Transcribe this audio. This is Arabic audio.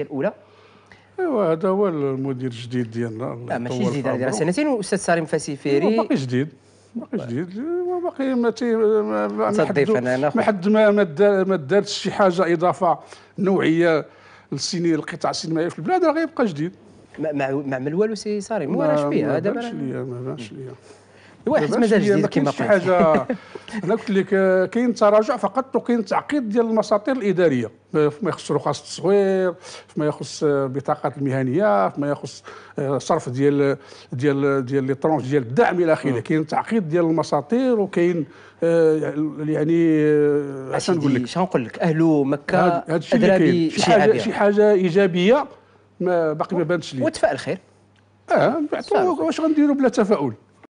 الاولى ايوا هذا هو المدير الجديد ديالنا لا ماشي جديد هذه راه سنتين والاستاذ سالم هو أيوة، باقي جديد باقي طيب. جديد باقي ما تي ما حد ما حد ما ما دارت شي حاجه اضافه نوعيه للسيني القطاع السينمائي في البلاد راه غيبقى جديد ما ما عمل والو سي ساري ما راش فيه هذا ما باش ليا ما باش ليا واحد مزاج جديد كما قلت حاجه انا قلت لك آه، كاين تراجع فقط وكاين تعقيد ديال المساطير الاداريه آه، فيما يخص رخص التصوير فيما يخص آه، بطاقات المهنيه فيما يخص صرف ديال ديال ديال لي ترونش ديال الدعم الى اخره كاين تعقيد ديال المساطير وكاين يعني اش نقول لك شنو نقول لك اهلو مكه ادرابي شي حاجه شي حاجه ايجابيه ما باقي ما بانتش لي وتفائل خير اه واش غنديروا بلا تفاؤل